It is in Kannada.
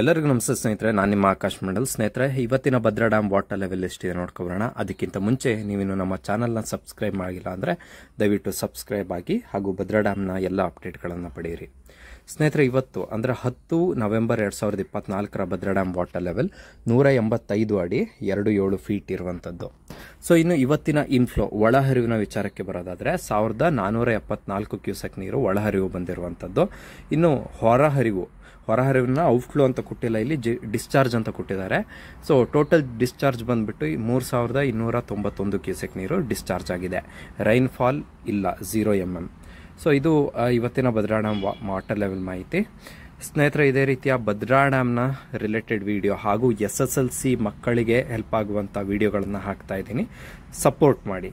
ಎಲ್ಲರಿಗೂ ನಮಸ್ತೆ ಸ್ನೇಹಿತರೆ ನಾನು ನಿಮ್ಮ ಆಕಾಶ್ ಮಂಡಲ್ ಸ್ನೇಹಿತರೆ ಇವತ್ತಿನ ಭದ್ರಾ ಡ್ಯಾಮ್ ವಾಟರ್ ಲೆವೆಲ್ ಎಷ್ಟಿದೆ ನೋಡ್ಕೊಬರೋಣ ಅದಕ್ಕಿಂತ ಮುಂಚೆ ನೀವಿನ್ನು ನಮ್ಮ ಚಾನಲ್ನ ಸಬ್ಸ್ಕ್ರೈಬ್ ಮಾಡಿಲ್ಲ ಅಂದರೆ ದಯವಿಟ್ಟು ಸಬ್ಸ್ಕ್ರೈಬ್ ಆಗಿ ಹಾಗೂ ಭದ್ರಾ ಡ್ಯಾಮ್ನ ಎಲ್ಲ ಅಪ್ಡೇಟ್ಗಳನ್ನು ಪಡೆಯಿರಿ ಸ್ನೇಹಿತರೆ ಇವತ್ತು ಅಂದರೆ ಹತ್ತು ನವೆಂಬರ್ ಎರಡು ಸಾವಿರದ ಇಪ್ಪತ್ತ್ನಾಲ್ಕರ ಭದ್ರಾ ಡ್ಯಾಮ್ ವಾಟರ್ ಲೆವೆಲ್ ನೂರ ಎಂಬತ್ತೈದು ಅಡಿ ಎರಡು ಏಳು ಫೀಟ್ ಇರುವಂಥದ್ದು ಸೊ ಇನ್ನು ಇವತ್ತಿನ ಇನ್ಫ್ಲೋ ಒಳಹರಿವಿನ ವಿಚಾರಕ್ಕೆ ಬರೋದಾದರೆ ಸಾವಿರದ ನಾನ್ನೂರ ಎಪ್ಪತ್ನಾಲ್ಕು ಕ್ಯೂಸೆಕ್ ನೀರು ಒಳಹರಿವು ಬಂದಿರುವಂಥದ್ದು ಇನ್ನು ಹೊರಹರಿವು ಹೊರಹರಿವಿನ ಔಟ್ಫ್ಲೋ ಅಂತ ಕೊಟ್ಟಿಲ್ಲ ಇಲ್ಲಿ ಜಿ ಡಿಸ್ಚಾರ್ಜ್ ಅಂತ ಕೊಟ್ಟಿದ್ದಾರೆ ಸೊ ಟೋಟಲ್ ಡಿಸ್ಚಾರ್ಜ್ ಬಂದುಬಿಟ್ಟು ಮೂರು ಸಾವಿರದ ಇನ್ನೂರ ತೊಂಬತ್ತೊಂದು ಕ್ಯೂಸೆಕ್ ನೀರು ಡಿಸ್ಚಾರ್ಜ್ ಆಗಿದೆ ರೈನ್ಫಾಲ್ ಇಲ್ಲ ಝೀರೋ ಎಮ್ ಎಮ್ ಸೊ ಇದು ಇವತ್ತಿನ ಭದ್ರಾ ವಾಟರ್ ಲೆವೆಲ್ ಮಾಹಿತಿ ಸ್ನೇಹಿತರೆ ಇದೇ ರೀತಿಯ ಭದ್ರಾ ಡ್ಯಾಮ್ನ ರಿಲೇಟೆಡ್ ವಿಡಿಯೋ ಹಾಗೂ ಎಸ್ ಎಸ್ ಎಲ್ ಸಿ ಮಕ್ಕಳಿಗೆ ಹೆಲ್ಪ್ ಆಗುವಂಥ ವಿಡಿಯೋಗಳನ್ನು ಹಾಕ್ತಾ ಇದ್ದೀನಿ ಸಪೋರ್ಟ್ ಮಾಡಿ